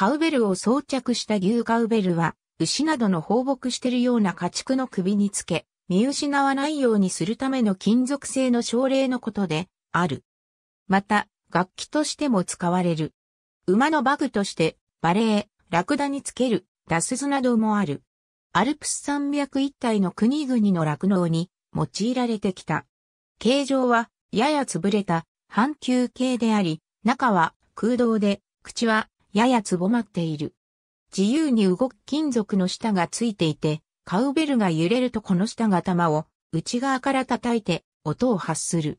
カウベルを装着した牛カウベルは、牛などの放牧しているような家畜の首につけ、見失わないようにするための金属製の症例のことで、ある。また、楽器としても使われる。馬のバグとして、バレー、ラクダにつける、ラスズなどもある。アルプス山脈一帯の国々の酪農に用いられてきた。形状は、やや潰れた、半球形であり、中は空洞で、口はややつぼまっている。自由に動く金属の下がついていて、カウベルが揺れるとこの下が玉を内側から叩いて音を発する。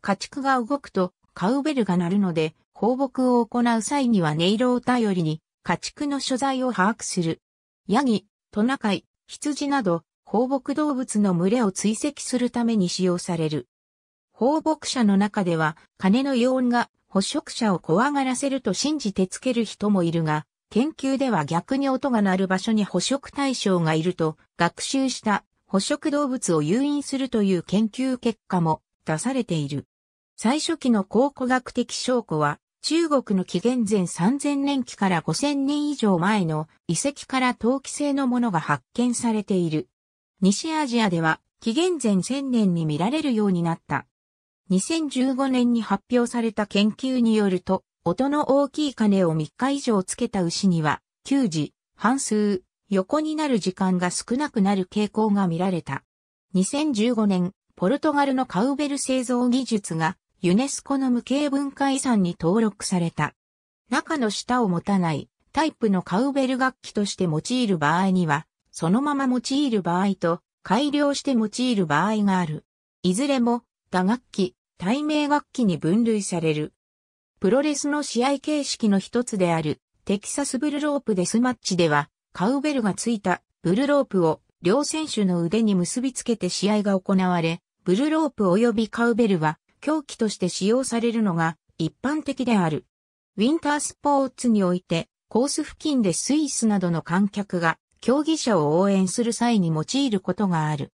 家畜が動くとカウベルが鳴るので、放牧を行う際には音色を頼りに家畜の所在を把握する。ヤギ、トナカイ、羊など放牧動物の群れを追跡するために使用される。放牧者の中では鐘の要音が捕食者を怖がらせると信じてつける人もいるが、研究では逆に音が鳴る場所に捕食対象がいると学習した捕食動物を誘引するという研究結果も出されている。最初期の考古学的証拠は中国の紀元前3000年期から5000年以上前の遺跡から陶器製のものが発見されている。西アジアでは紀元前1000年に見られるようになった2015年に発表された研究によると、音の大きい鐘を3日以上つけた牛には、給時、半数、横になる時間が少なくなる傾向が見られた。2015年、ポルトガルのカウベル製造技術がユネスコの無形文化遺産に登録された。中の舌を持たないタイプのカウベル楽器として用いる場合には、そのまま用いる場合と改良して用いる場合がある。いずれも打楽器、対名楽器に分類される。プロレスの試合形式の一つである、テキサスブルロープデスマッチでは、カウベルがついたブルロープを両選手の腕に結びつけて試合が行われ、ブルロープ及びカウベルは狂気として使用されるのが一般的である。ウィンタースポーツにおいて、コース付近でスイスなどの観客が競技者を応援する際に用いることがある。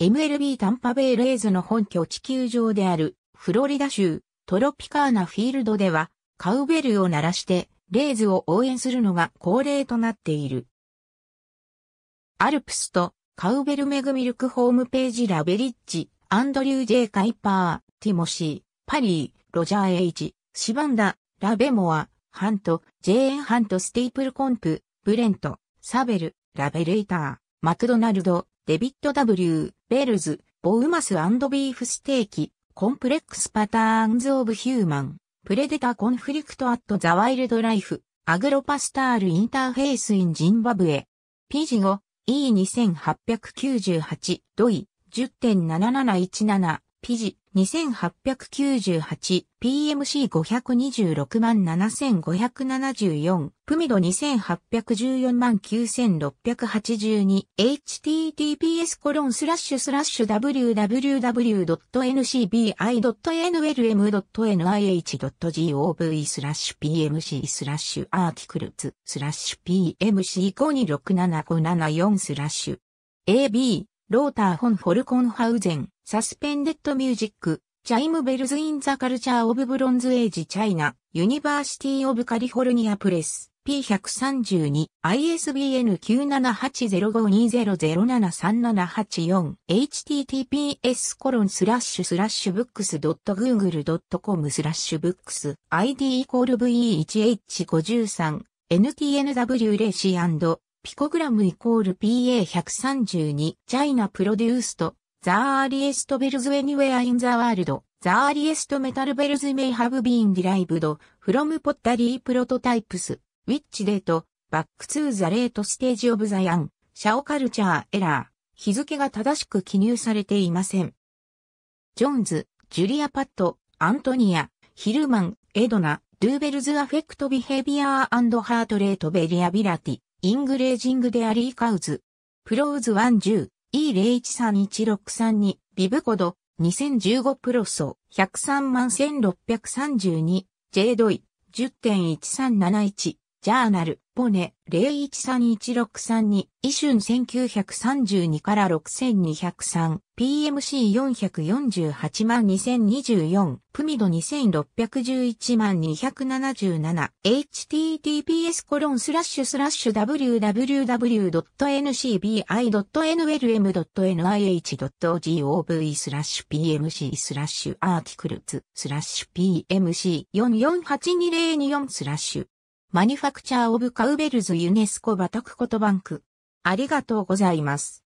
MLB タンパベイレイズの本拠地球上であるフロリダ州、トロピカーナフィールドでは、カウベルを鳴らして、レイズを応援するのが恒例となっている。アルプスとカウベルメグミルクホームページラベリッジ、アンドリュー・ジェイ・カイパー、ティモシー、パリー、ロジャー・エイジ、シバンダ、ラベモア、ハント、ジェーン・ハント・ステープル・コンプ、ブレント、サベル、ラベレーター、マクドナルド、デビット・ W、ベルズ、ボウマスビーフステーキ、コンプレックスパターンズオブヒューマン、プレデタコンフリクトアットザワイルドライフ、アグロパスタールインターフェースインジンバブエ。p ジ5 E2898 ドイ10.7717ピジ、2898、PMC526 7574、プミド2814 9682、https コロンスラッシュスラッシュ www.ncbi.nlm.nih.gov スラッシュ PMC スラッシュアーティクルツスラッシュ PMC526754 7スラッシュ AB ローターホンフォルコンハウゼンサスペンデッドミュージック、チャイムベルズ・イン・ザ・カルチャー・オブ・ブロンズ・エイジ・チャイナ、ユニバーシティ・オブ・カリフォルニア・プレス、P132、ISBN 9780520073784、https コロンスラッシュスラッシュブックス .google.com スラッシュブックス、id イコール VE1H53、NTNW レーピコグラムイコール PA132、チャイナプロデュースと、ザーリエストベルズエニウェアインザワールド、ザーリエストメタルベルズメイハブビーンディライブド、フロムポッタリープロトタイプス、ウィッチデート、バックツーザレートステージオブザヤン、シャオカルチャーエラー、日付が正しく記入されていません。ジョーンズ、ジュリア・パット、アントニア、ヒルマン、エドナ、ルーベルズ・アフェクト・ビヘビアーハートレート・ベリアビラティ、イングレージング・デ・アリー・カウズ、プローズ110、E013163-2、ビブコド、2015プロソ、103万1632、J ドイ、10.1371。ジャーナル、ポネ、01316322、イシュン1932から6203、PMC448 万2024、プミド2611万277、https コロンスラッシュスラッシュ www.ncbi.nlm.nih.gov スラッシュ PMC スラッシュアーティクルズスラッシュ PMC44820224 スラッシュマニュファクチャーオブカウベルズユネスコバタクコトバンク。ありがとうございます。